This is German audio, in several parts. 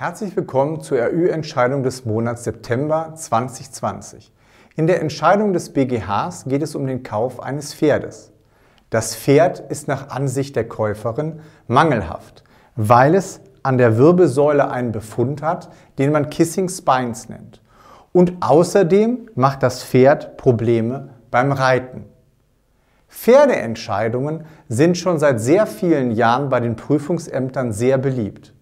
Herzlich willkommen zur RÜ-Entscheidung des Monats September 2020. In der Entscheidung des BGHs geht es um den Kauf eines Pferdes. Das Pferd ist nach Ansicht der Käuferin mangelhaft, weil es an der Wirbelsäule einen Befund hat, den man Kissing Spines nennt. Und außerdem macht das Pferd Probleme beim Reiten. Pferdeentscheidungen sind schon seit sehr vielen Jahren bei den Prüfungsämtern sehr beliebt.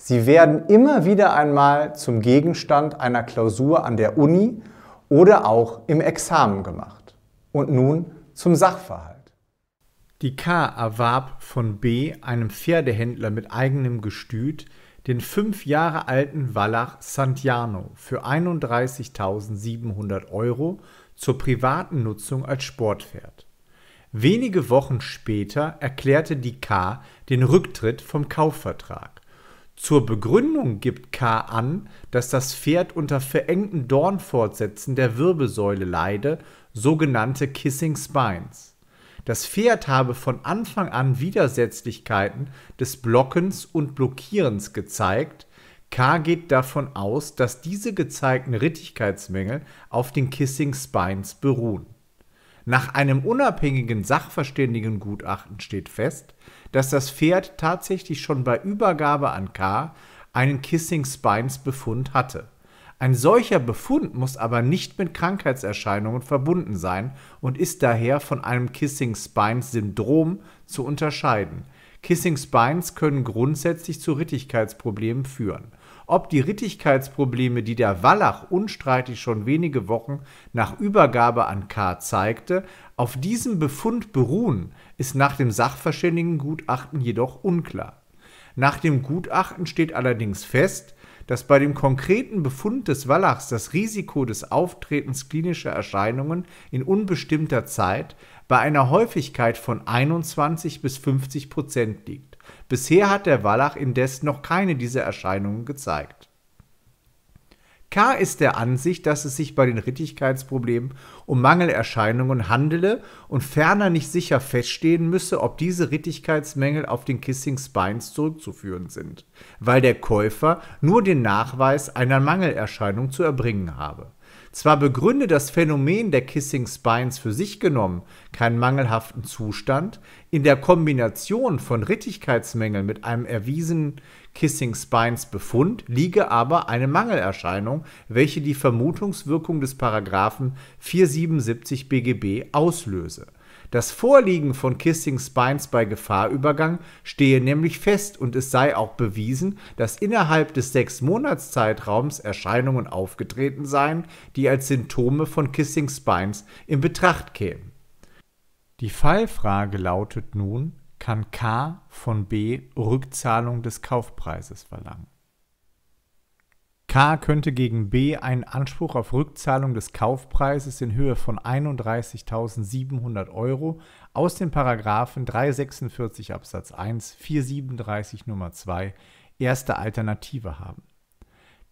Sie werden immer wieder einmal zum Gegenstand einer Klausur an der Uni oder auch im Examen gemacht. Und nun zum Sachverhalt. Die K erwarb von B, einem Pferdehändler mit eigenem Gestüt, den fünf Jahre alten Wallach Santiano für 31.700 Euro zur privaten Nutzung als Sportpferd. Wenige Wochen später erklärte die K den Rücktritt vom Kaufvertrag. Zur Begründung gibt K. an, dass das Pferd unter verengten Dornfortsätzen der Wirbelsäule leide, sogenannte Kissing Spines. Das Pferd habe von Anfang an Widersetzlichkeiten des Blockens und Blockierens gezeigt. K. geht davon aus, dass diese gezeigten Rittigkeitsmängel auf den Kissing Spines beruhen. Nach einem unabhängigen Sachverständigengutachten steht fest, dass das Pferd tatsächlich schon bei Übergabe an K einen Kissing Spines Befund hatte. Ein solcher Befund muss aber nicht mit Krankheitserscheinungen verbunden sein und ist daher von einem Kissing Spines Syndrom zu unterscheiden. Kissing Spines können grundsätzlich zu Rittigkeitsproblemen führen ob die Rittigkeitsprobleme, die der Wallach unstreitig schon wenige Wochen nach Übergabe an K. zeigte, auf diesem Befund beruhen, ist nach dem Sachverständigengutachten jedoch unklar. Nach dem Gutachten steht allerdings fest, dass bei dem konkreten Befund des Wallachs das Risiko des Auftretens klinischer Erscheinungen in unbestimmter Zeit bei einer Häufigkeit von 21 bis 50 Prozent liegt. Bisher hat der Wallach indes noch keine dieser Erscheinungen gezeigt. K. ist der Ansicht, dass es sich bei den Rittigkeitsproblemen um Mangelerscheinungen handele und ferner nicht sicher feststehen müsse, ob diese Rittigkeitsmängel auf den Kissing Spines zurückzuführen sind, weil der Käufer nur den Nachweis einer Mangelerscheinung zu erbringen habe. Zwar begründe das Phänomen der Kissing Spines für sich genommen keinen mangelhaften Zustand, in der Kombination von Rittigkeitsmängeln mit einem erwiesenen Kissing Spines Befund liege aber eine Mangelerscheinung, welche die Vermutungswirkung des Paragraphen 477 BGB auslöse das Vorliegen von Kissing Spines bei Gefahrübergang stehe nämlich fest und es sei auch bewiesen, dass innerhalb des sechs Monatszeitraums Erscheinungen aufgetreten seien, die als Symptome von Kissing Spines in Betracht kämen. Die Fallfrage lautet nun, kann K von B Rückzahlung des Kaufpreises verlangen? K könnte gegen B einen Anspruch auf Rückzahlung des Kaufpreises in Höhe von 31.700 Euro aus den Paragraphen 346 Absatz 1, 437 Nummer 2 erste Alternative haben.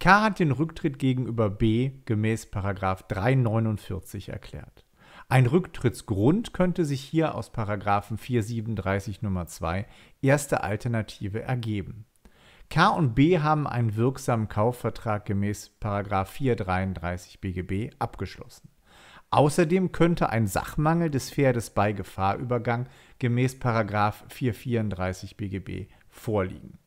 K hat den Rücktritt gegenüber B gemäß Paragraph 349 erklärt. Ein Rücktrittsgrund könnte sich hier aus Paragraphen 437 Nummer 2 erste Alternative ergeben. K und B haben einen wirksamen Kaufvertrag gemäß 433 BGB abgeschlossen. Außerdem könnte ein Sachmangel des Pferdes bei Gefahrübergang gemäß 434 BGB vorliegen.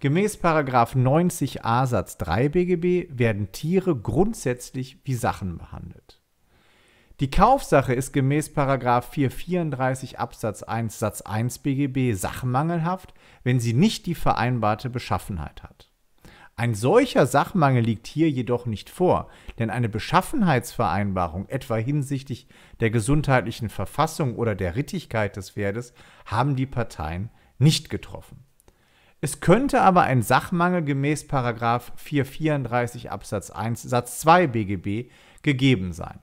Gemäß 90a Satz 3 BGB werden Tiere grundsätzlich wie Sachen behandelt. Die Kaufsache ist gemäß 434 Absatz 1 Satz 1 BGB sachmangelhaft, wenn sie nicht die vereinbarte Beschaffenheit hat. Ein solcher Sachmangel liegt hier jedoch nicht vor, denn eine Beschaffenheitsvereinbarung, etwa hinsichtlich der gesundheitlichen Verfassung oder der Rittigkeit des Pferdes, haben die Parteien nicht getroffen. Es könnte aber ein Sachmangel gemäß 434 Absatz 1 Satz 2 BGB gegeben sein.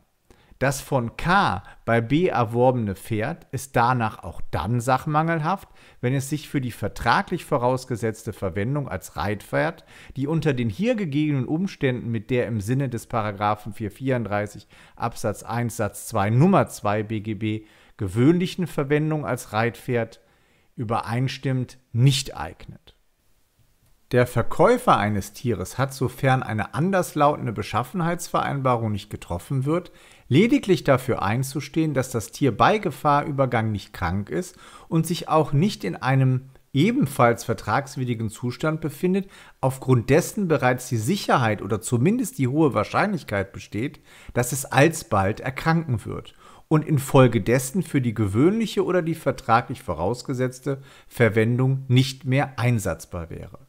Das von K bei B erworbene Pferd ist danach auch dann sachmangelhaft, wenn es sich für die vertraglich vorausgesetzte Verwendung als Reitpferd, die unter den hier gegebenen Umständen mit der im Sinne des 434 Absatz 1 Satz 2 Nummer 2 BGB gewöhnlichen Verwendung als Reitpferd übereinstimmt, nicht eignet. Der Verkäufer eines Tieres hat, sofern eine anderslautende Beschaffenheitsvereinbarung nicht getroffen wird, lediglich dafür einzustehen, dass das Tier bei Gefahrübergang nicht krank ist und sich auch nicht in einem ebenfalls vertragswidrigen Zustand befindet, aufgrund dessen bereits die Sicherheit oder zumindest die hohe Wahrscheinlichkeit besteht, dass es alsbald erkranken wird und infolgedessen für die gewöhnliche oder die vertraglich vorausgesetzte Verwendung nicht mehr einsatzbar wäre.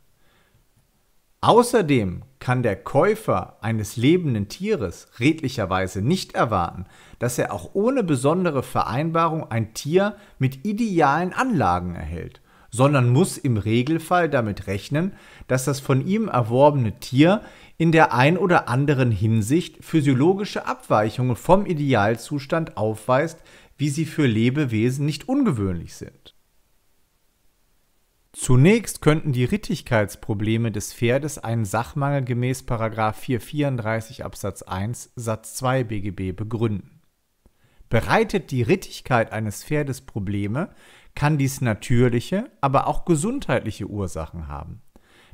Außerdem kann der Käufer eines lebenden Tieres redlicherweise nicht erwarten, dass er auch ohne besondere Vereinbarung ein Tier mit idealen Anlagen erhält, sondern muss im Regelfall damit rechnen, dass das von ihm erworbene Tier in der ein oder anderen Hinsicht physiologische Abweichungen vom Idealzustand aufweist, wie sie für Lebewesen nicht ungewöhnlich sind. Zunächst könnten die Rittigkeitsprobleme des Pferdes einen Sachmangel gemäß 434 Absatz 1 Satz 2 BGB begründen. Bereitet die Rittigkeit eines Pferdes Probleme, kann dies natürliche, aber auch gesundheitliche Ursachen haben.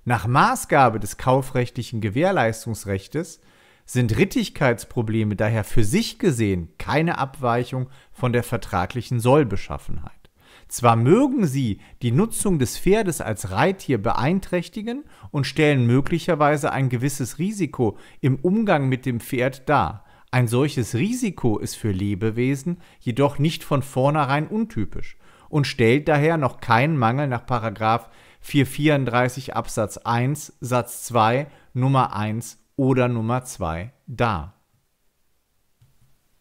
Nach Maßgabe des kaufrechtlichen Gewährleistungsrechts sind Rittigkeitsprobleme daher für sich gesehen keine Abweichung von der vertraglichen Sollbeschaffenheit. Zwar mögen sie die Nutzung des Pferdes als Reittier beeinträchtigen und stellen möglicherweise ein gewisses Risiko im Umgang mit dem Pferd dar. Ein solches Risiko ist für Lebewesen jedoch nicht von vornherein untypisch und stellt daher noch keinen Mangel nach 434 Absatz 1 Satz 2 Nummer 1 oder Nummer 2 dar.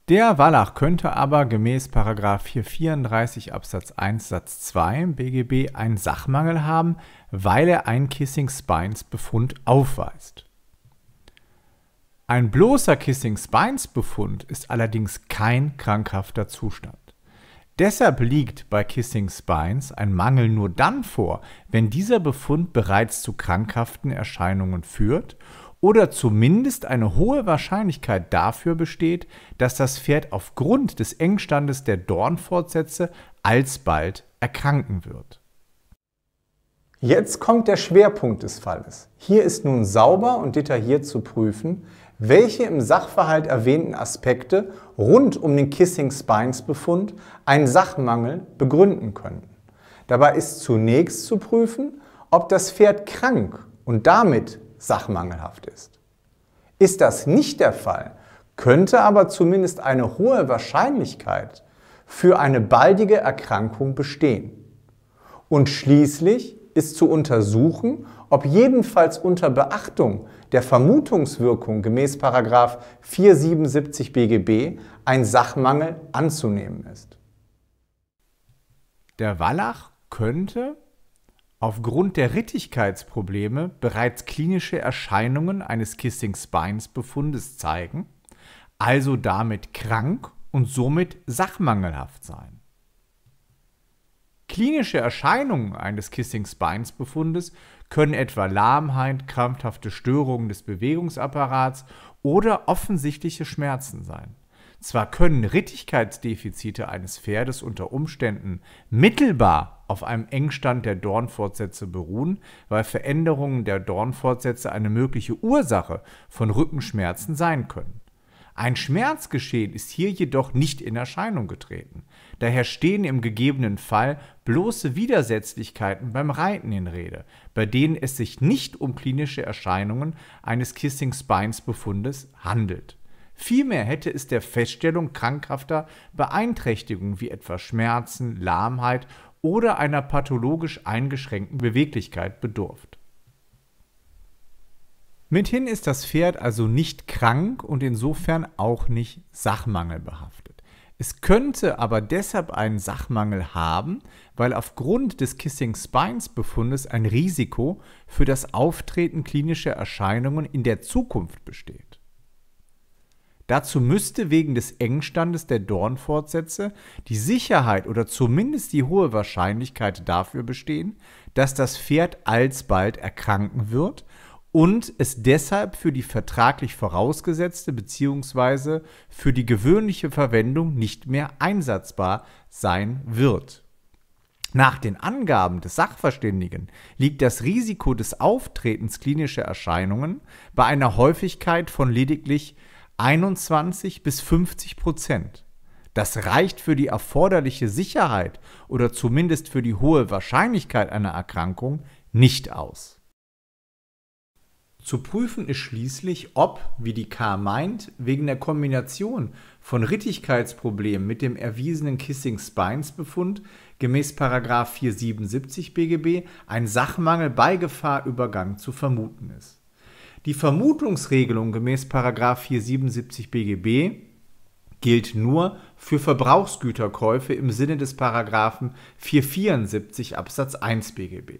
Der Wallach könnte aber gemäß 434 Absatz 1 Satz 2 im BGB einen Sachmangel haben, weil er einen Kissing-Spines-Befund aufweist. Ein bloßer Kissing-Spines-Befund ist allerdings kein krankhafter Zustand. Deshalb liegt bei Kissing-Spines ein Mangel nur dann vor, wenn dieser Befund bereits zu krankhaften Erscheinungen führt oder zumindest eine hohe Wahrscheinlichkeit dafür besteht, dass das Pferd aufgrund des Engstandes der Dornfortsätze alsbald erkranken wird. Jetzt kommt der Schwerpunkt des Falles. Hier ist nun sauber und detailliert zu prüfen, welche im Sachverhalt erwähnten Aspekte rund um den Kissing Spines Befund einen Sachmangel begründen könnten. Dabei ist zunächst zu prüfen, ob das Pferd krank und damit sachmangelhaft ist. Ist das nicht der Fall, könnte aber zumindest eine hohe Wahrscheinlichkeit für eine baldige Erkrankung bestehen. Und schließlich ist zu untersuchen, ob jedenfalls unter Beachtung der Vermutungswirkung gemäß 477 BGB ein Sachmangel anzunehmen ist. Der Wallach könnte aufgrund der Rittigkeitsprobleme bereits klinische Erscheinungen eines Kissing Spines Befundes zeigen, also damit krank und somit sachmangelhaft sein. Klinische Erscheinungen eines Kissing Spines Befundes können etwa Lahmheit, krampfhafte Störungen des Bewegungsapparats oder offensichtliche Schmerzen sein. Zwar können Rittigkeitsdefizite eines Pferdes unter Umständen mittelbar auf einem Engstand der Dornfortsätze beruhen, weil Veränderungen der Dornfortsätze eine mögliche Ursache von Rückenschmerzen sein können. Ein Schmerzgeschehen ist hier jedoch nicht in Erscheinung getreten. Daher stehen im gegebenen Fall bloße Widersetzlichkeiten beim Reiten in Rede, bei denen es sich nicht um klinische Erscheinungen eines Kissing Spines Befundes handelt. Vielmehr hätte es der Feststellung krankhafter Beeinträchtigungen wie etwa Schmerzen, Lahmheit oder einer pathologisch eingeschränkten Beweglichkeit bedurft. Mithin ist das Pferd also nicht krank und insofern auch nicht sachmangelbehaftet. Es könnte aber deshalb einen Sachmangel haben, weil aufgrund des Kissing Spines Befundes ein Risiko für das Auftreten klinischer Erscheinungen in der Zukunft besteht. Dazu müsste wegen des Engstandes der Dornfortsätze die Sicherheit oder zumindest die hohe Wahrscheinlichkeit dafür bestehen, dass das Pferd alsbald erkranken wird und es deshalb für die vertraglich vorausgesetzte bzw. für die gewöhnliche Verwendung nicht mehr einsatzbar sein wird. Nach den Angaben des Sachverständigen liegt das Risiko des Auftretens klinischer Erscheinungen bei einer Häufigkeit von lediglich 21 bis 50 Prozent. Das reicht für die erforderliche Sicherheit oder zumindest für die hohe Wahrscheinlichkeit einer Erkrankung nicht aus. Zu prüfen ist schließlich, ob, wie die K meint, wegen der Kombination von Rittigkeitsproblemen mit dem erwiesenen Kissing Spines Befund gemäß 477 BGB ein Sachmangel bei Gefahrübergang zu vermuten ist. Die Vermutungsregelung gemäß 477 BGB gilt nur für Verbrauchsgüterkäufe im Sinne des 474 Absatz 1 BGB.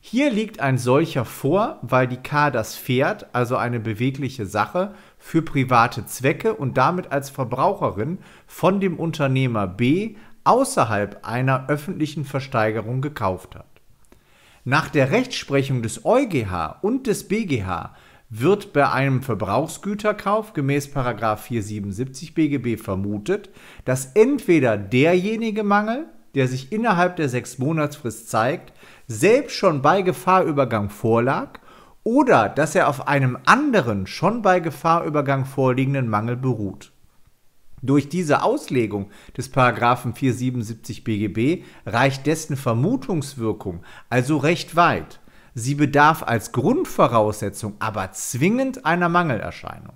Hier liegt ein solcher vor, weil die K das Pferd, also eine bewegliche Sache, für private Zwecke und damit als Verbraucherin von dem Unternehmer B außerhalb einer öffentlichen Versteigerung gekauft hat. Nach der Rechtsprechung des EuGH und des BGH wird bei einem Verbrauchsgüterkauf gemäß 477 BGB vermutet, dass entweder derjenige Mangel, der sich innerhalb der sechs Monatsfrist zeigt, selbst schon bei Gefahrübergang vorlag oder dass er auf einem anderen schon bei Gefahrübergang vorliegenden Mangel beruht. Durch diese Auslegung des Paragraphen 477 BGB reicht dessen Vermutungswirkung also recht weit. Sie bedarf als Grundvoraussetzung aber zwingend einer Mangelerscheinung.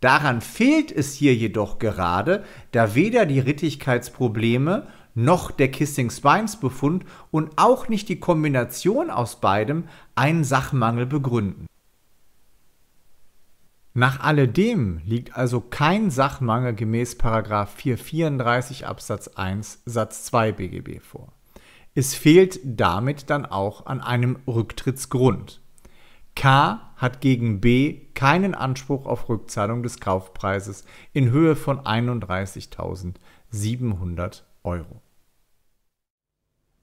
Daran fehlt es hier jedoch gerade, da weder die Rittigkeitsprobleme noch der Kissing-Spines-Befund und auch nicht die Kombination aus beidem einen Sachmangel begründen. Nach alledem liegt also kein Sachmangel gemäß 434 Absatz 1 Satz 2 BGB vor. Es fehlt damit dann auch an einem Rücktrittsgrund. K hat gegen B keinen Anspruch auf Rückzahlung des Kaufpreises in Höhe von 31.700 Euro.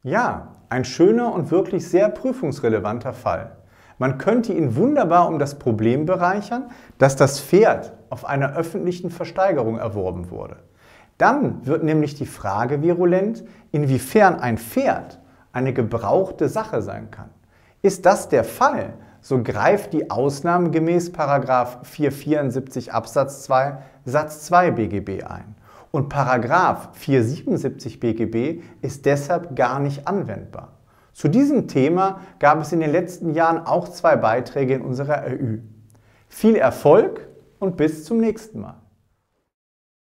Ja, ein schöner und wirklich sehr prüfungsrelevanter Fall. Man könnte ihn wunderbar um das Problem bereichern, dass das Pferd auf einer öffentlichen Versteigerung erworben wurde. Dann wird nämlich die Frage virulent, inwiefern ein Pferd eine gebrauchte Sache sein kann. Ist das der Fall, so greift die Ausnahme gemäß 474 Absatz 2 Satz 2 BGB ein. Und 477 BGB ist deshalb gar nicht anwendbar. Zu diesem Thema gab es in den letzten Jahren auch zwei Beiträge in unserer RÜ. Viel Erfolg und bis zum nächsten Mal.